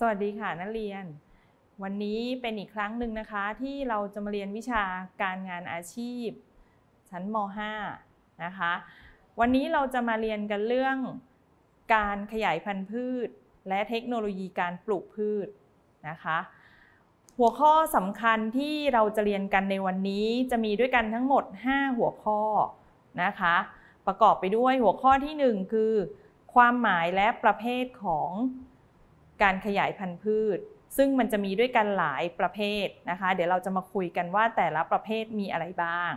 สวัสดีค่ะนักเรียน วันนี้เป็นอีกครั้งหนึ่งนะคะที่เราจะมาเรียนวิชาการงานอาชีพ ชั้นม .5 นะคะวันนี้เราจะมาเรียนกันเรื่องการขยายพันธุ์พืช และเทคโนโลยีการปลูกพืชนะคะหัวข้อสำคัญที่เราจะเรียนกันในวันนี้จะมีด้วยกันทั้งหมด 5 หัวข้อนะคะประกอบไปด้วยหัวข้อที่1คือความหมายและประเภทของการขยายพันธุ์พืช ซึ่งมันจะมีด้วยกันหลายประเภทนะคะเดี๋ยวเราจะมาคุยกันว่าแต่ละประเภทมีอะไรบ้าง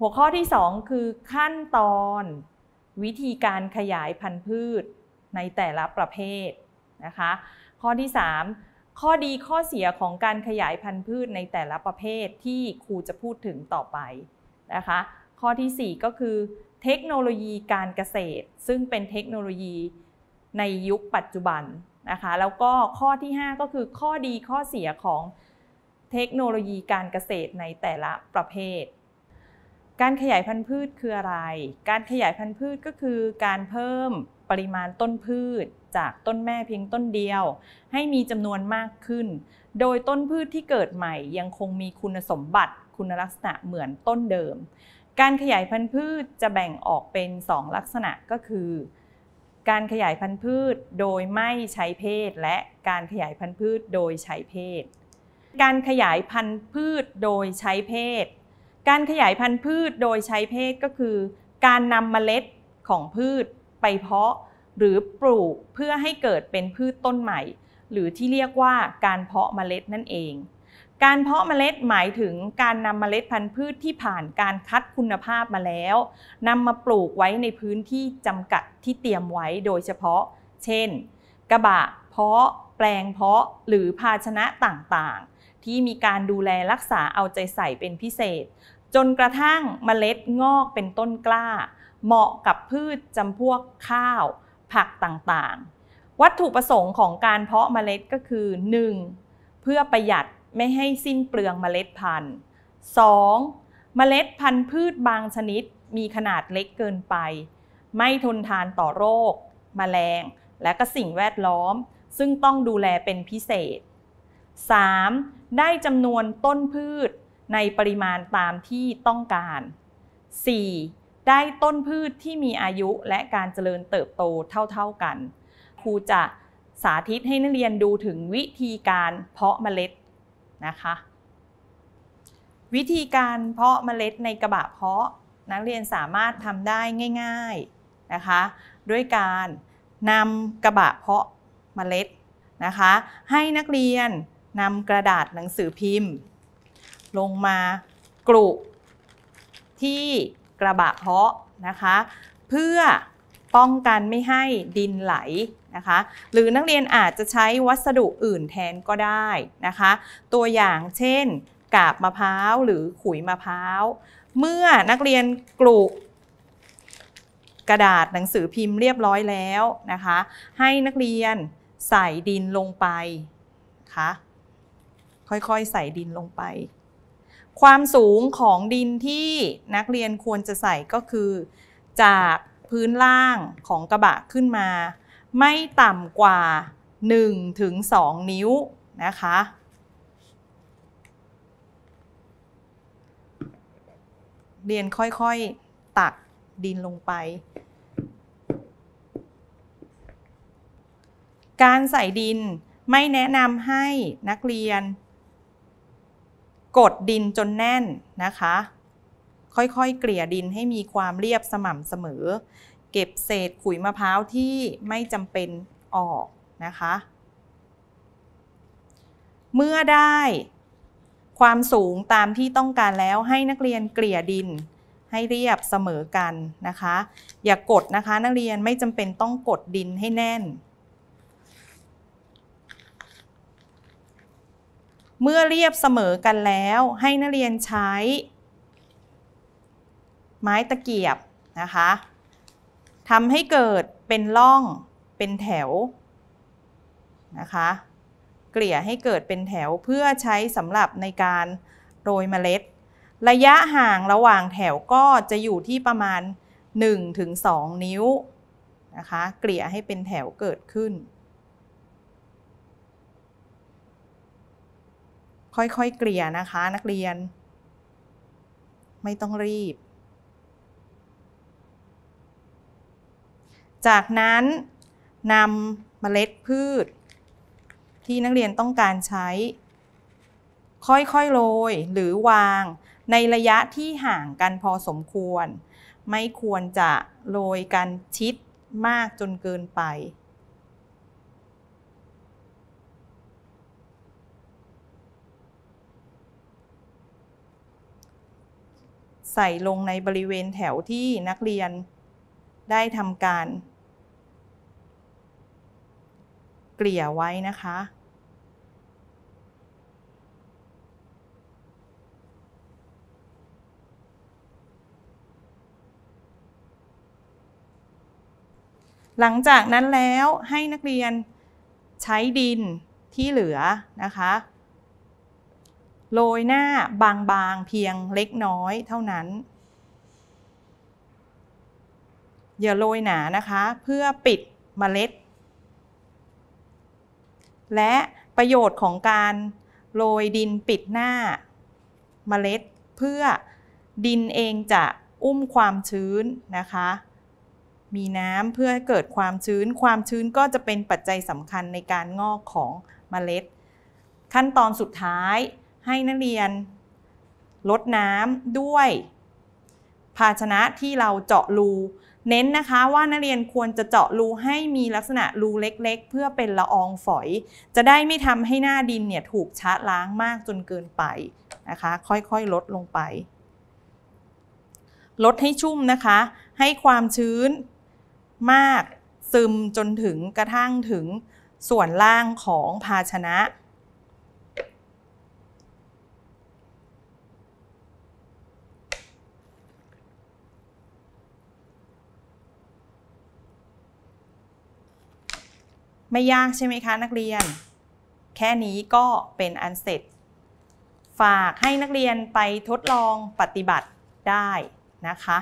หัวข้อที่2คือขั้นตอนวิธีการขยายพันธุ์พืชในแต่ละประเภทนะคะข้อที่ 3 ข้อดีข้อเสียของการขยายพันธุ์พืชในแต่ละประเภทที่ครูจะพูดถึงต่อไปนะคะข้อที่ 4 ก็คือ เทคโนโลยีการเกษตรซึ่งเป็นเทคโนโลยีในยุคปัจจุบันนะคะ แล้วก็ข้อที่ 5 ก็คือข้อดีข้อเสียของเทคโนโลยีการเกษตรในแต่ละประเภทการขยายพันธุ์พืชคืออะไร การขยายพันธุ์พืชก็คือ การเพิ่มปริมาณต้นพืชจากต้นแม่เพียงต้นเดียว ให้มีจำนวนมากขึ้น โดยต้นพืชที่เกิดใหม่ยังคงมีคุณสมบัติคุณลักษณะเหมือนต้นเดิม การขยายพันธุ์พืชจะแบ่งออกเป็น 2 ลักษณะก็คือการขยายพันธุ์พืชโดยไม่ใช้เพศและการขยายพันธุ์พืชโดยใช้เพศ การขยายพันธุ์พืชโดยใช้เพศ การขยายพันธุ์พืชโดยใช้เพศก็คือการนำเมล็ดของพืชไปเพาะหรือปลูกเพื่อให้เกิดเป็นพืชต้นใหม่ หรือที่เรียกว่าการเพาะเมล็ดนั่นเองการเพาะเมล็ดหมายถึงการนำเมล็ดพันธุ์พืชที่ผ่านการคัดคุณภาพมาแล้วนำมาปลูกไว้ในพื้นที่จำกัดที่เตรียมไว้โดยเฉพาะ เช่น กระบะเพาะแปลงเพาะหรือภาชนะต่างๆ ที่มีการดูแลรักษาเอาใจใส่เป็นพิเศษ จนกระทั่งเมล็ดงอกเป็นต้นกล้าเหมาะกับพืชจำพวกข้าวผักต่างๆ วัตถุประสงค์ของการเพาะเมล็ดก็คือ 1. เพื่อประหยัดไม่ให้สิ้นเปลืองเมล็ดพันธุ์ 2. เมล็ดพันธุ์พืชบางชนิดมีขนาดเล็กเกินไป ไม่ทนทานต่อโรคมแมลงและก็สิ่งแวดล้อม ซึ่งต้องดูแลเป็นพิเศษ 3. ได้จำนวนต้นพืชในปริมาณตามที่ต้องการ 4. ได้ต้นพืชที่มีอายุและการเจริญเติบโตเท่าๆกัน ครูจะสาธิตให้นักเรียนดูถึงวิธีการเพาะเมล็ดนะคะวิธีการเพาะเมล็ดในกระบะเพาะนักเรียนสามารถทำได้ง่ายๆนะคะด้วยการนำกระบะเพาะเมล็ดนะคะให้นักเรียนนำกระดาษหนังสือพิมพ์ ลงมากรุที่กระบะเพาะนะคะเพื่อป้องกันไม่ให้ดินไหลนะคะหรือนักเรียนอาจจะใช้วัสดุอื่นแทนก็ได้นะคะ ตัวอย่างเช่นกาบมะพร้าวหรือขุยมะพร้าวเมื่อนักเรียนกลุกกระดาษหนังสือพิมพ์เรียบร้อยแล้วนะคะ ให้นักเรียนใส่ดินลงไปคะค่อยๆใส่ดินลงไป ความสูงของดินที่นักเรียนควรจะใส่ก็คือ จากพื้นล่างของกระบะขึ้นมาไม่ต่ำกว่า 1-2 นิ้วนะคะ เรียนค่อยๆตักดินลงไป การใส่ดินไม่แนะนำให้นักเรียน กดดินจนแน่นนะคะ ค่อยๆ เกลี่ยดินให้มีความเรียบสม่ำเสมอเก็บเศษขุยมะพร้าวที่ไม่จำเป็นออกนะคะ เมื่อได้ ความสูงตามที่ต้องการแล้วให้นักเรียนเกลี่ยดินให้เรียบเสมอกันนะคะ อย่ากกดนะคะ นักเรียนไม่จำเป็นต้องกดดินให้แน่น เมื่อเรียบเสมอกันแล้ว ให้นักเรียนใช้ ไม้ตะเกียบนะคะทำให้เกิดเป็นร่องเป็นแถวนะคะเกลี่ยให้เกิดเป็นแถวเพื่อใช้สำหรับในการโรยเมล็ด ระยะห่างระหว่างแถวก็จะอยู่ที่ประมาณ 1-2 นิ้วนะคะเกลี่ยให้เป็นแถวเกิดขึ้น ค่อยๆเกลี่ยนะคะนักเรียน ไม่ต้องรีบจากนั้นนำเมล็ดพืช ที่นักเรียนต้องการใช้ ค่อยๆ โรยหรือวาง ในระยะที่ห่างกันพอสมควร ไม่ควรจะโรยกันชิดมากจนเกินไป ใส่ลงในบริเวณแถวที่นักเรียนได้ทำการกลี่ยไว้นะคะ หลังจากนั้นแล้วให้นักเรียนใช้ดินที่เหลือนะคะโรยหน้าบางๆเพียงเล็กน้อยเท่านั้น อย่าโรยหนานะคะเพื่อปิดเมล็ดและประโยชน์ของการโรยดินปิดหน้าเมล็ด เพื่อดินเองจะอุ้มความชื้นนะคะ มีน้ำเพื่อเกิดความชื้น ความชื้นก็จะเป็นปัจจัยสำคัญในการงอกของเมล็ด ขั้นตอนสุดท้ายให้นักเรียนลดน้ำด้วย ภาชนะที่เราเจาะรูเน้นนะคะว่านักเรียนควรจะเจาะรูให้มีลักษณะรูเล็ก ๆ เพื่อเป็นละอองฝอย จะได้ไม่ทำให้หน้าดินเนี่ยถูกชะล้างมากจนเกินไปนะคะค่อยๆลดลงไป ลดให้ชุ่มนะคะให้ความชื้นมากซึมจนถึงกระทั่งถึงส่วนล่างของภาชนะไม่ยากใช่ไหมคะนักเรียน แค่นี้ก็เป็นอันเสร็จ ฝากให้นักเรียนไปทดลองปฏิบัติได้นะคะ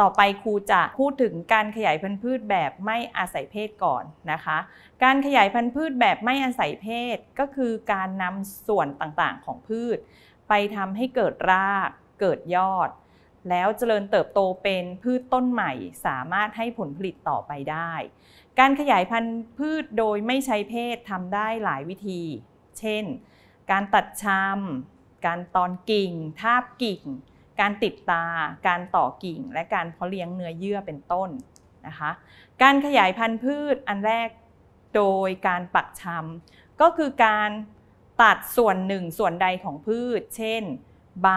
ต่อไปครูจะพูดถึงการขยายพันธุ์พืชแบบไม่อาศัยเพศก่อนนะคะ การขยายพันธุ์พืชแบบไม่อาศัยเพศก็คือการนำส่วนต่างๆของพืช ไปทำให้เกิดรากเกิดยอด แล้วเจริญเติบโตเป็นพืชต้นใหม่สามารถให้ผลผลิตต่อไปได้การขยายพันธุ์พืชโดยไม่ใช้เพศทำได้หลายวิธี เช่น การตัดชามการตอนกิ่ง ทาบกิ่ง การติดตา การต่อกิ่ง และการเพาะเลี้ยงเนื้อเยื่อเป็นต้นนะคะ การขยายพันธุ์พืชอันแรกโดยการปักชำ ก็คือการตัดส่วนหนึ่งส่วนใดของพืช เช่น ใบ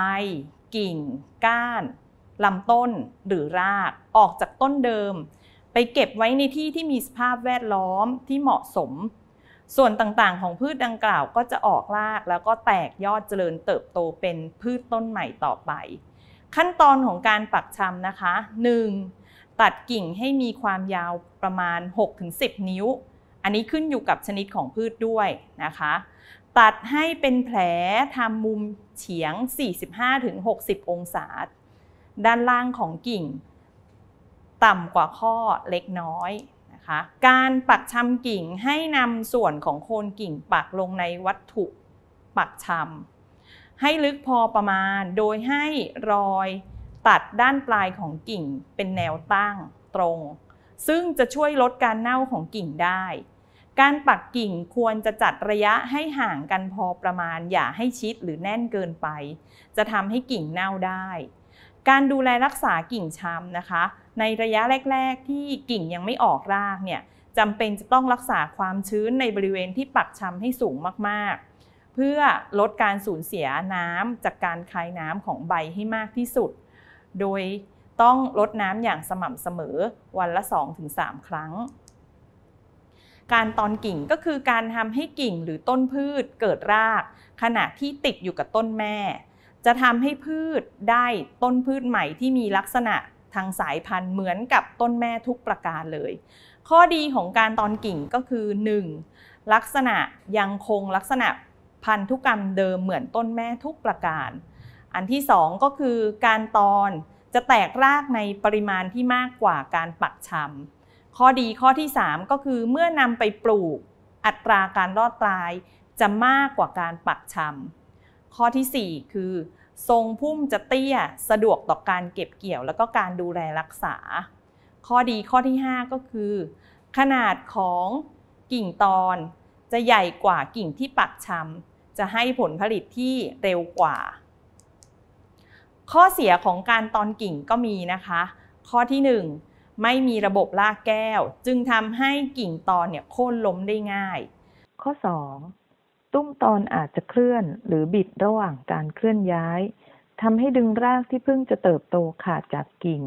กิ่ง ก้าน ลำต้น หรือรากออกจากต้นเดิมไปเก็บไว้ในที่ที่มีสภาพแวดล้อมที่เหมาะสม ส่วนต่างๆของพืชดังกล่าวก็จะออกรากแล้วก็แตกยอดเจริญเติบโตเป็นพืชต้นใหม่ต่อไป ขั้นตอนของการปักชำนะคะ 1. ตัดกิ่งให้มีความยาวประมาณ 6-10 นิ้ว อันนี้ขึ้นอยู่กับชนิดของพืชด้วยนะคะ ตัดให้เป็นแผลทำมุมเฉียง 45-60 องศาด้านล่างของกิ่งต่ำกว่าข้อเล็กน้อยนะคะ การปักชำกิ่งให้นำส่วนของโคนกิ่งปักลงในวัตถุปักชำให้ลึกพอประมาณโดยให้รอยตัดด้านปลายของกิ่งเป็นแนวตั้งตรง ซึ่งจะช่วยลดการเน่าของกิ่งได้ การปักกิ่งควรจะจัดระยะให้ห่างกันพอประมาณ อย่าให้ชิดหรือแน่นเกินไป จะทำให้กิ่งเน่าได้การดูแลรักษากิ่งช้ำนะคะ ในระยะแรกๆที่กิ่งยังไม่ออกรากเนี่ยจำเป็นจะต้องรักษาความชื้นในบริเวณที่ปักช้ำให้สูงมากๆ เพื่อลดการสูญเสียน้ำจากการคายน้ำของใบให้มากที่สุด โดยต้องลดน้ำอย่างสม่ำเสมอวันละ 2-3 ครั้ง การตอนกิ่งก็คือการทำให้กิ่งหรือต้นพืชเกิดราก ขณะที่ติดอยู่กับต้นแม่จะทำให้พืชได้ต้นพืชใหม่ที่มีลักษณะทางสายพันธุ์เหมือนกับต้นแม่ทุกประการเลย ข้อดีของการตอนกิ่งก็คือ 1. ลักษณะยังคงลักษณะพันธุกรรมเดิมเหมือนต้นแม่ทุกประการ อันที่ 2 ก็คือ การตอนจะแตกรากในปริมาณที่มากกว่าการปักชำ ข้อดีข้อที่ 3 ก็คือ เมื่อนำไปปลูกอัตราการรอดตาย จะมากกว่าการปักชำข้อที่ 4 คือ ทรงพุ่มจะเตี้ยสะดวกต่อการเก็บเกี่ยว แล้วก็การดูแลรักษา ข้อดีข้อที่ 5 ก็คือ ขนาดของกิ่งตอน จะใหญ่กว่ากิ่งที่ปักชำ จะให้ผลผลิตที่เร็วกว่า ข้อเสียของการตอนกิ่งก็มีนะคะ ข้อที่ 1 ไม่มีระบบลากแก้วจึงทำให้กิ่งตอนเนี่ยโค่นล้มได้ง่าย ข้อ 2ตุ้มตอนอาจจะเคลื่อนหรือบิดระหว่างการเคลื่อนย้ายทำให้ดึงรากที่เพิ่งจะเติบโตขาดจากกิ่ง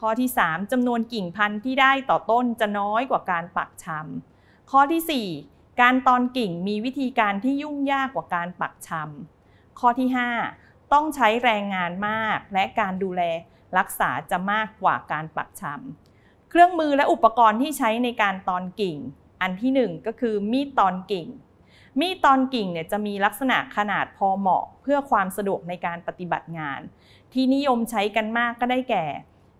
ข้อที่ 3 จำนวนกิ่งพันธุ์ที่ได้ต่อต้นจะน้อยกว่าการปักชำข้อที่ 4 การตอนกิ่งมีวิธีการที่ยุ่งยากกว่าการปักชำข้อที่ 5 ต้องใช้แรงงานมากและการดูแลรักษาจะมากกว่าการปักชำเครื่องมือและอุปกรณ์ที่ใช้ในการตอนกิ่ง อันที่ 1 ก็คือมีดตอนกิ่งมีดตอนกิ่งเนี่ยจะมีลักษณะขนาดพอเหมาะเพื่อความสะดวกในการปฏิบัติงาน ที่นิยมใช้กันมากก็ได้แก่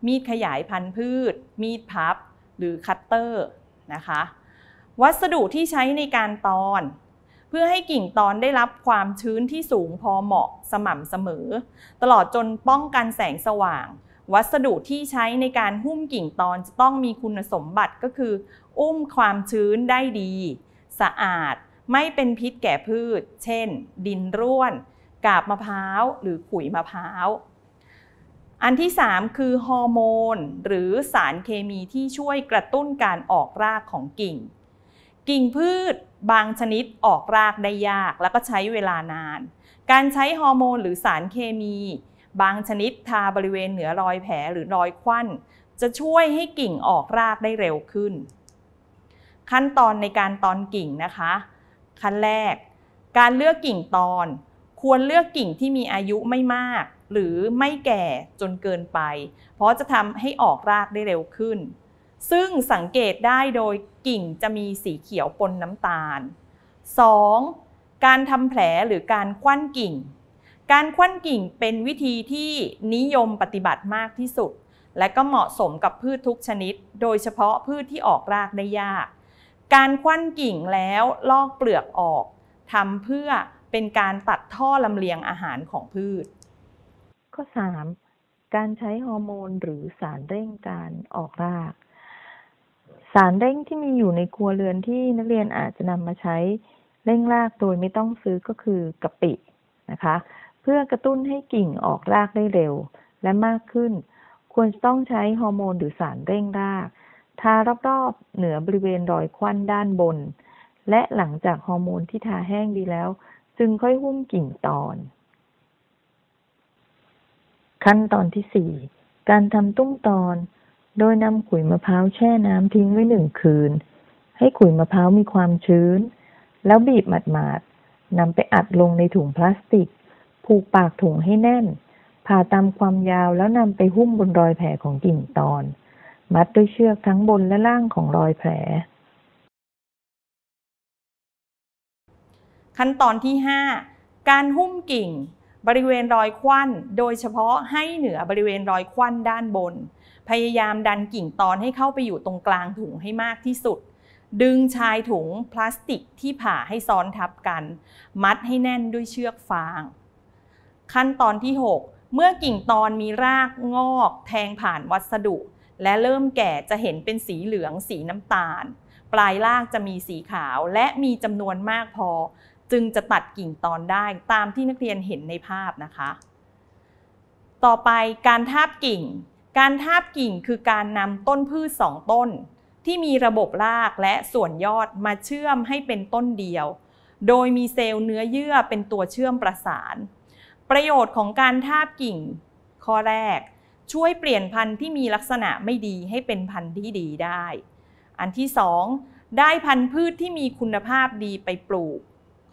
มีดขยายพันธุ์พืช มีดพับ หรือคัตเตอร์นะคะวัสดุที่ใช้ในการตอน เพื่อให้กิ่งตอนได้รับความชื้นที่สูงพอเหมาะสม่ำเสมอ ตลอดจนป้องกันแสงสว่าง วัสดุที่ใช้ในการหุ้มกิ่งตอนจะต้องมีคุณสมบัติก็คือ อุ้มความชื้นได้ดี สะอาดไม่เป็นพิษแก่พืช เช่น ดินร่วน กาบมะพร้าว หรือขุยมะพร้าว อันที่3คือฮอร์โมน หรือสารเคมีที่ช่วยกระตุ้นการออกรากของกิ่ง กิ่งพืช บางชนิดออกรากได้ยากแล้วก็ใช้เวลานาน การใช้ฮอร์โมนหรือสารเคมี บางชนิดทาบริเวณเหนือรอยแผลหรือรอยควันจะช่วยให้กิ่งออกรากได้เร็วขึ้น ขั้นตอนในการตอนกิ่งนะคะขั้นแรกการเลือกกิ่งตอน ควรเลือกกิ่งที่มีอายุไม่มาก หรือไม่แก่จนเกินไป เพราะจะทำให้ออกรากได้เร็วขึ้น ซึ่งสังเกตได้โดยกิ่งจะมีสีเขียวปนน้ำตาล 2. การทำแผลหรือการคว้านกิ่ง การคว้านกิ่งเป็นวิธีที่นิยมปฏิบัติมากที่สุด และก็เหมาะสมกับพืชทุกชนิด โดยเฉพาะพืชที่ออกรากได้ยากการคว้นกิ่งแล้วลอกเปลือกออกทำเพื่อเป็นการตัดท่อลำเลียงอาหารของพืช ข้อ 3. การใช้ฮอร์โมนหรือสารเร่งการออกราก สารเร่งที่มีอยู่ในครัวเรือนที่นักเรียนอาจจะนำมาใช้เร่งรากโดยไม่ต้องซื้อก็คือ กะปินะคะ เพื่อกระตุ้นให้กิ่งออกรากได้เร็ว และมากขึ้นควรต้องใช้ฮอร์โมนหรือสารเร่งรากทารอบๆ เหนือบริเวณรอยควันด้านบน และหลังจากฮอร์โมนที่ทาแห้งดีแล้ว จึงค่อยหุ้มกิ่งตอน ขั้นตอนที่ 4 การทำตุ้มตอน โดยนำขุยมะพร้าวแช่น้ำทิ้งไว้หนึ่งคืน ให้ขุยมะพร้าวมีความชื้น แล้วบีบหมาดๆนำไปอัดลงในถุงพลาสติก ผูกปากถุงให้แน่น ผ่าตามความยาวแล้วนำไปหุ้มบนรอยแผลของกิ่งตอนมัดด้วยเชือกทั้งบนและล่างของรอยแผล ขั้นตอนที่ 5 การหุ้มกิ่งบริเวณรอยควันโดยเฉพาะให้เหนือบริเวณรอยควันด้านบน พยายามดันกิ่งตอนให้เข้าไปอยู่ตรงกลางถุงให้มากที่สุด ดึงชายถุงพลาสติกที่ผ่าให้ซ้อนทับกัน มัดให้แน่นด้วยเชือกฟาง ขั้นตอนที่ 6 เมื่อกิ่งตอนมีรากงอก แทงผ่านวัสดุและเริ่มแก่จะเห็นเป็นสีเหลืองสีน้ำตาล ปลายรากจะมีสีขาวและมีจำนวนมากพอ จึงจะตัดกิ่งตอนได้ตามที่นักเรียนเห็นในภาพนะคะ ต่อไปการทาบกิ่ง การทาบกิ่งคือการนำต้นพืชสองต้น ที่มีระบบรากและส่วนยอดมาเชื่อมให้เป็นต้นเดียว โดยมีเซลล์เนื้อเยื่อเป็นตัวเชื่อมประสาน ประโยชน์ของการทาบกิ่งข้อแรกช่วยเปลี่ยนพันธุ์ที่มีลักษณะไม่ดีให้เป็นพันธุ์ที่ดีได้ อันที่ 2 ได้พันธุ์พืชที่มีคุณภาพดีไปปลูก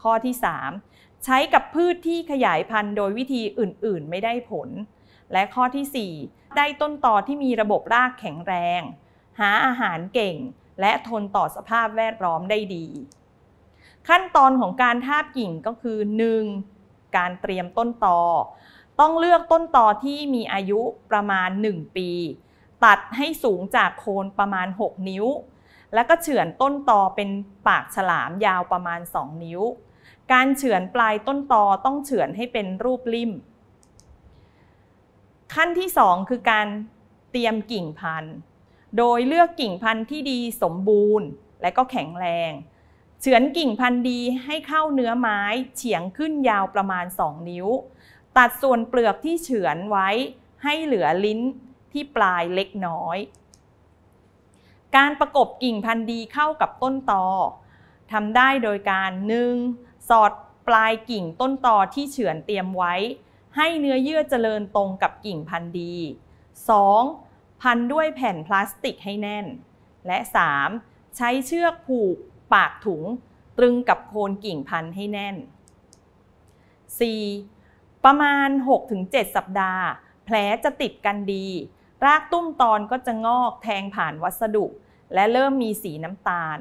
ข้อที่3ใช้กับพืชที่ขยายพันธุ์โดยวิธีอื่น ๆไม่ได้ผล และข้อที่4ได้ต้นตอที่มีระบบรากแข็งแรง หาอาหารเก่ง และทนต่อสภาพแวดล้อมได้ดี ขั้นตอนของการทาบกิ่งก็คือ 1. การเตรียมต้นตอต้องเลือกต้นตอที่มีอายุประมาณ 1 ปี ตัดให้สูงจากโคนประมาณ 6 นิ้ว แล้วก็เฉือนต้นตอเป็นปากฉลามยาวประมาณ 2 นิ้ว การเฉือนปลายต้นตอต้องเฉือนให้เป็นรูปลิ่ม ขั้นที่ 2 คือการเตรียมกิ่งพันธุ์ โดยเลือกกิ่งพันธุ์ที่ดีสมบูรณ์และก็แข็งแรง เฉือนกิ่งพันธุ์ดีให้เข้าเนื้อไม้เฉียงขึ้นยาวประมาณ 2 นิ้วตัดส่วนเปลือกที่เฉือนไว้ให้เหลือลิ้นที่ปลายเล็กน้อย การประกบกิ่งพันธุ์ดีเข้ากับต้นตอทำได้โดยการ 1. สอดปลายกิ่งต้นตอที่เฉือนเตรียมไว้ ให้เนื้อเยื่อเจริญตรงกับกิ่งพันธุ์ดี 2. พันด้วยแผ่นพลาสติกให้แน่น และ 3. ใช้เชือกผูกปากถุงตรึงกับโคนกิ่งพันธุ์ให้แน่น 4. ประมาณ 6-7 สัปดาห์ แผลจะติดกันดี รากตุ้มตอนก็จะงอกแทงผ่านวัสดุ และเริ่มมีสีน้ำตาล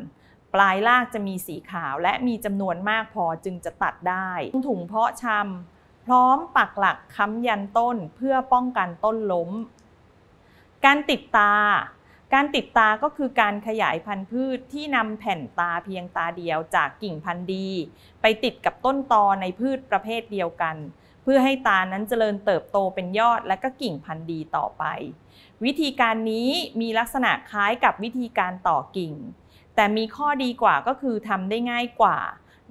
ปลายรากจะมีสีขาวและมีจำนวนมากพอจึงจะตัดได้ถุงเพาะชำพร้อมปักหลักค้ำยันต้นเพื่อป้องกันต้นล้ม การติดตา การติดตาก็คือการขยายพันธุ์พืชที่นำแผ่นตาเพียงตาเดียวจากกิ่งพันธุ์ดี ไปติดกับต้นตอในพืชประเภทเดียวกันเพื่อให้ตานั้นเจริญเติบโตเป็นยอดและก็กิ่งพันธุ์ดีต่อไป วิธีการนี้มีลักษณะคล้ายกับวิธีการต่อกิ่ง แต่มีข้อดีกว่าก็คือทำได้ง่ายกว่า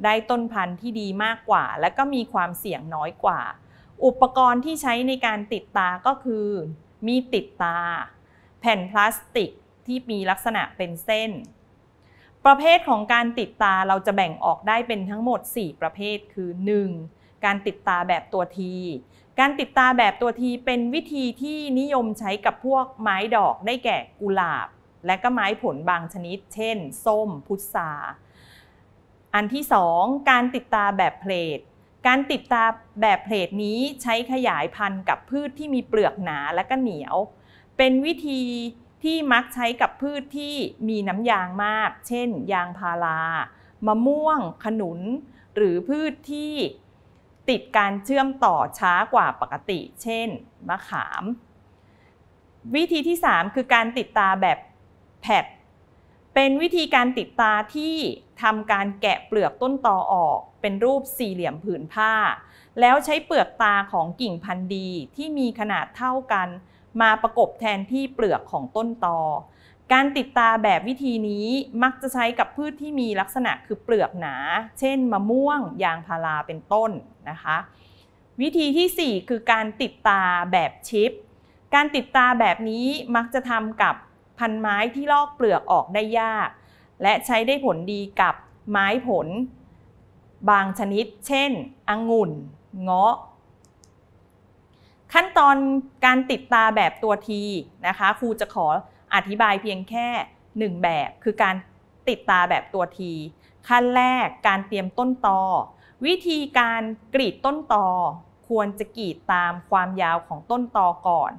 ได้ต้นพันธุ์ที่ดีมากกว่า และก็มีความเสี่ยงน้อยกว่า อุปกรณ์ที่ใช้ในการติดตาก็คือ มีติดตา แผ่นพลาสติก ที่มีลักษณะเป็นเส้น ประเภทของการติดตาเราจะแบ่งออกได้เป็นทั้งหมด 4 ประเภทคือ1การติดตาแบบตัวที การติดตาแบบตัวทีเป็นวิธีที่นิยมใช้กับพวกไม้ดอกได้แก่กุหลาบ และก็ไม้ผลบางชนิด เช่น ส้ม พุทรา อันที่ 2 การติดตาแบบเพลทการติดตาแบบเพลทนี้ใช้ขยายพันธุ์กับพืชที่มีเปลือกหนาและก็เหนียว เป็นวิธีที่มักใช้กับพืชที่มีน้ำยางมาก เช่น ยางพารามะม่วง ขนุน หรือพืชที่ติดการเชื่อมต่อช้ากว่าปกติ เช่น มะขาม วิธีที่ 3 คือการติดตาแบบแผดเป็นวิธีการติดตาที่ทำการแกะเปลือกต้นตอออกเป็นรูปสี่เหลี่ยมผืนผ้า แล้วใช้เปลือกตาของกิ่งพันธุ์ดีที่มีขนาดเท่ากัน มาประกบแทนที่เปลือกของต้นตอการติดตาแบบวิธีนี้มักจะใช้กับพืชที่มีลักษณะคือเปลือกหนา เช่นมะม่วง ยางพาราเป็นต้นนะคะ วิธีที่ 4 คือการติดตาแบบชิป การติดตาแบบนี้มักจะทำกับพันไม้ที่ลอกเปลือกออกได้ยาก และใช้ได้ผลดีกับไม้ผลบางชนิด เช่น องุ่น เงาะ ขั้นตอนการติดตาแบบตัวทีนะคะครูจะขออธิบายเพียงแค่ 1 แบบคือการติดตาแบบตัวทีขั้นแรกการเตรียมต้นตอวิธีการกรีดต้นตอควรจะกรีดตามความยาวของต้นตอก่อน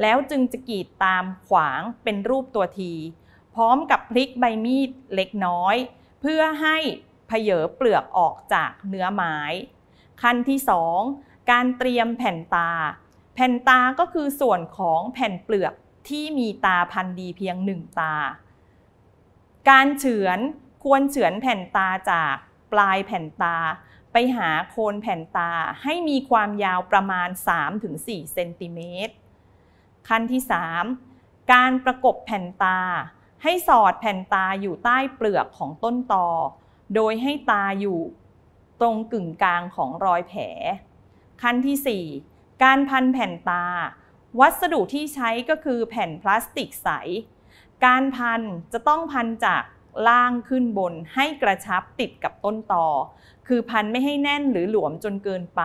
แล้วจึงจะกรีดตามขวางเป็นรูปตัวที พร้อมกับพลิกใบมีดเล็กน้อย เพื่อให้เพเยอเปลือกออกจากเนื้อไม้ขั้นที่ 2 การเตรียมแผ่นตา แผ่นตาก็คือส่วนของแผ่นเปลือกที่มีตาพันดีเพียงหนึ่งตา การเฉือน ควรเฉือนแผ่นตาจากปลายแผ่นตา ไปหาโคนแผ่นตาให้มีความยาวประมาณ 3-4เซนติเมตร ขั้นที่ 3 การประกบแผ่นตา ให้สอดแผ่นตาอยู่ใต้เปลือกของต้นตอ โดยให้ตาอยู่ตรงกึ่งกลางของรอยแผล ขั้นที่ 4 การพันแผ่นตาวัสดุที่ใช้ก็คือแผ่นพลาสติกใส การพันจะต้องพันจากล่างขึ้นบนให้กระชับติดกับต้นตอ คือพันไม่ให้แน่นหรือหลวมจนเกินไป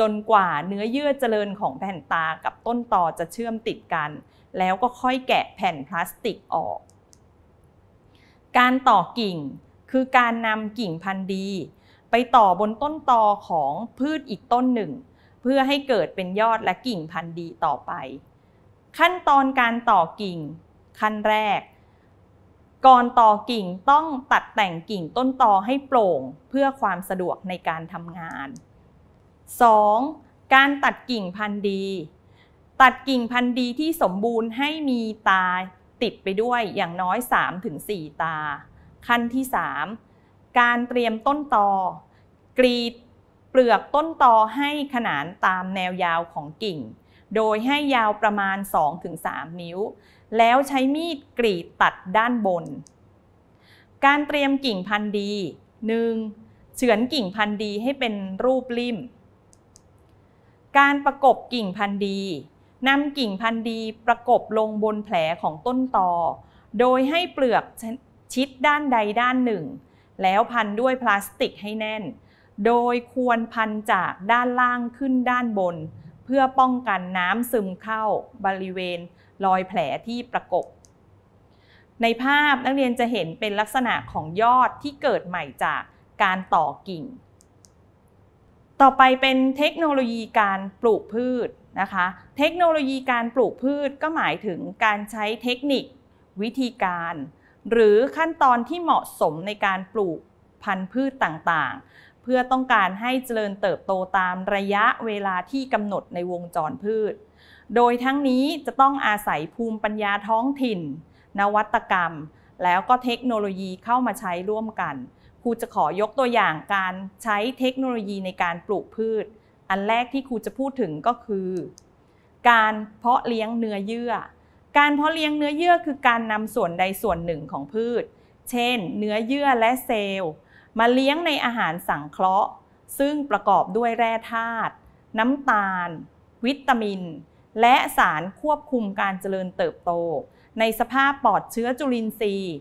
จนกว่าเนื้อเยื่อเจริญของแผ่นตากับต้นตอจะเชื่อมติดกัน แล้วก็ค่อยแกะแผ่นพลาสติกออก การต่อกิ่งคือการนำกิ่งพันธุ์ดี ไปต่อบนต้นตอของพืชอีกต้นหนึ่งพื่อให้เกิดเป็นยอดและกิ่งพันธุ์ดีต่อไป ขั้นตอนการต่อกิ่ง ขั้นแรก ก่อนต่อกิ่งต้องตัดแต่งกิ่งต้นตอให้โปร่งเพื่อความสะดวกในการทำงาน 2. การตัดกิ่งพันธุ์ดี ตัดกิ่งพันธุ์ดีที่สมบูรณ์ให้มีตา ติดไปด้วยอย่างน้อย 3-4 ตา ขั้นที่ 3 การเตรียมต้นตอกรีดเปลือกต้นตอให้ขนานตามแนวยาวของกิ่ง โดยให้ยาวประมาณ 2-3 นิ้ว แล้วใช้มีดกรีดตัดด้านบน การเตรียมกิ่งพันธุ์ดี 1. เฉือนกิ่งพันธุ์ดีให้เป็นรูปลิ่ม การประกบกิ่งพันธุ์ดี นำกิ่งพันธุ์ดีประกบลงบนแผลของต้นตอโดยให้เปลือกชิดด้านใดด้านหนึ่ง แล้วพันด้วยพลาสติกให้แน่นโดยควรพันจากด้านล่างขึ้นด้านบน เพื่อป้องกันน้ำซึมเข้าบริเวณรอยแผลที่ประกบ ในภาพนักเรียนจะเห็นเป็นลักษณะของยอดที่เกิดใหม่จากการต่อกิ่ง ต่อไปเป็นเทคโนโลยีการปลูกพืชนะคะ เทคโนโลยีการปลูกพืชก็หมายถึงการใช้เทคนิค วิธีการ หรือขั้นตอนที่เหมาะสมในการปลูกพันธุ์พืชต่างๆเพื่อต้องการให้เจริญเติบโตตามระยะเวลาที่กำหนดในวงจรพืช โดยทั้งนี้จะต้องอาศัยภูมิปัญญาท้องถิ่น นวัตกรรม แล้วก็เทคโนโลยีเข้ามาใช้ร่วมกัน ครูจะขอยกตัวอย่างการใช้เทคโนโลยีในการปลูกพืช อันแรกที่ครูจะพูดถึงก็คือ การเพาะเลี้ยงเนื้อเยื่อ การเพาะเลี้ยงเนื้อเยื่อคือการนำส่วนใดส่วนหนึ่งของพืช เช่น เนื้อเยื่อและเซลล์มาเลี้ยงในอาหารสังเคราะห์ ซึ่งประกอบด้วยแร่ธาตุน้ำตาล วิตามิน และสารควบคุมการเจริญเติบโต ในสภาพปลอดเชื้อจุลินทรีย์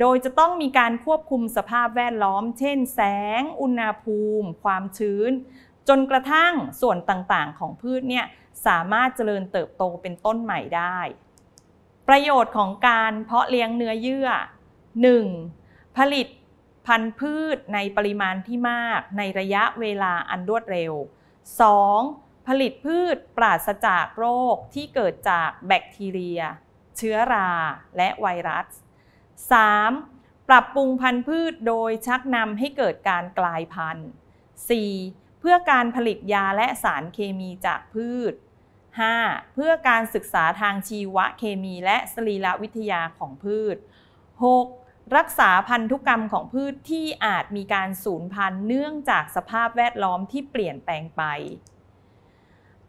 โดยจะต้องมีการควบคุมสภาพแวดล้อมเช่นแสง อุณหภูมิ ความชื้น จนกระทั่งส่วนต่างๆ ของพืชเนี่ยสามารถเจริญเติบโตเป็นต้นใหม่ได้ ประโยชน์ของการเพราะเลี้ยงเนื้อเยื่อ 1. ผลิตพันธุ์พืชในปริมาณที่มากในระยะเวลาอันรวดเร็ว 2. ผลิตพืชปราศจากโรคที่เกิดจากแบคทีเรีย เชื้อรา และไวรัส 3. ปรับปรุงพันธุ์พืชโดยชักนำให้เกิดการกลายพันธุ์ 4. เพื่อการผลิตยาและสารเคมีจากพืช 5. เพื่อการศึกษาทางชีวเคมีและสรีรวิทยาของพืช 6. รักษาพันธุกรรมของพืชที่อาจมีการสูญพันธุ์เนื่องจากสภาพแวดล้อมที่เปลี่ยนแปลงไป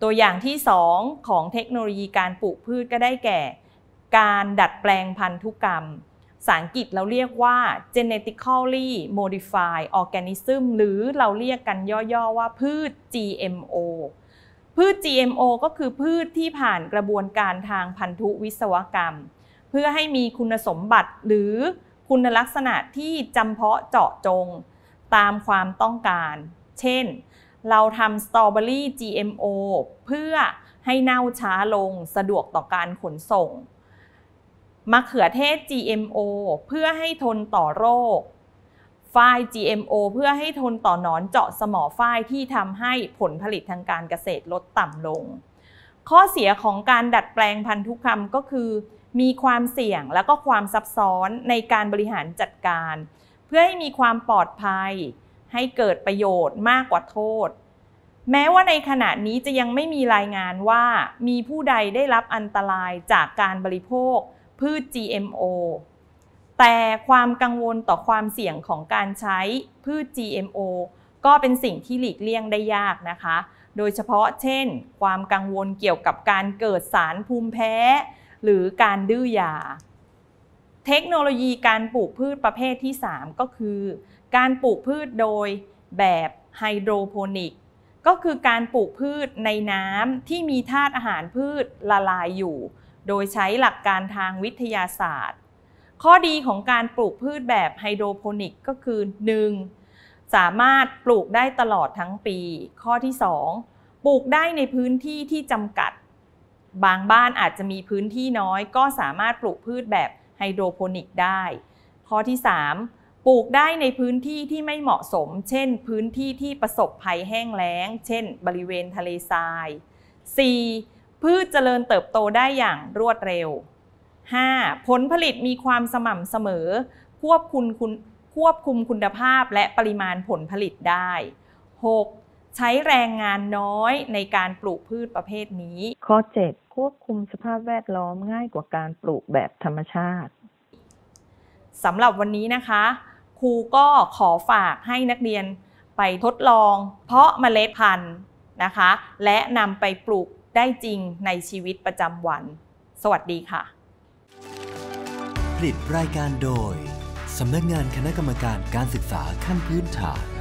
ตัวอย่างที่ 2 ของเทคโนโลยีการปลูกพืชก็ได้แก่ การดัดแปลงพันธุกรรมภาษาอังกฤษเราเรียกว่า genetically modified organism หรือเราเรียกกันย่อๆว่าพืช GMO พืช GMO ก็คือพืชที่ผ่านกระบวนการทางพันธุวิศวกรรม เพื่อให้มีคุณสมบัติหรือคุณลักษณะที่จำเพาะเจาะจงตามความต้องการ เช่น เราทำสตรอเบอรี่ GMO เพื่อให้เน่าช้าลงสะดวกต่อการขนส่ง มะเขือเทศ GMO เพื่อให้ทนต่อโรค ฝ้าย GMO เพื่อให้ทนต่อนอนเจาะสมอฝ้าย ที่ทำให้ผลผลิตทางการเกษตรลดต่ำลง ข้อเสียของการดัดแปลงพันธุกรรมก็คือมีความเสี่ยงแล้วก็ความซับซ้อนในการบริหารจัดการ เพื่อให้มีความปลอดภัยให้เกิดประโยชน์มากกว่าโทษ แม้ว่าในขณะนี้จะยังไม่มีรายงานว่า มีผู้ใดได้รับอันตรายจากการบริโภคพืช GMO แต่ความกังวลต่อความเสี่ยงของการใช้พืช GMO ก็เป็นสิ่งที่หลีกเลี่ยงได้ยากนะคะ โดยเฉพาะเช่นความกังวลเกี่ยวกับการเกิดสารภูมิแพ้หรือการดื้อยา เทคโนโลยีการปลูกพืชประเภทที่ 3 ก็คือ การปลูกพืชโดยแบบไฮโดรโปนิกก็คือการปลูกพืชในน้ำที่มีธาตุอาหารพืชละลายอยู่ โดยใช้หลักการทางวิทยาศาสตร์ ข้อดีของการปลูกพืชแบบไฮโดรโปนิกก็คือ 1. สามารถปลูกได้ตลอดทั้งปี ข้อที่ 2. ปลูกได้ในพื้นที่ที่จำกัดบางบ้านอาจจะมีพื้นที่น้อยก็สามารถปลูกพืชแบบไฮโดรโปนิกได้ ข้อที่ 3 ปลูกได้ในพื้นที่ที่ไม่เหมาะสม เช่น พื้นที่ที่ประสบภัยแห้งแล้ง เช่น บริเวณทะเลทราย 4. พืชเจริญเติบโตได้อย่างรวดเร็ว 5. ผลผลิตมีความสม่ำเสมอ ควบคุมคุณควบคุมคุณภาพและปริมาณผลผลิตได้ 6. ใช้แรงงานน้อยในการปลูกพืชประเภทนี้ ข้อ7ควบคุมสภาพแวดล้อมง่ายกว่าการปลูกแบบธรรมชาติ สำหรับวันนี้นะคะ ครูก็ขอฝากให้นักเรียนไปทดลอง เพาะเมล็ดพันธุ์นะคะ และนำไปปลูกได้จริงในชีวิตประจำวัน สวัสดีค่ะ ผลิตรายการโดย สำนักงานคณะกรรมการการศึกษาขั้นพื้นฐาน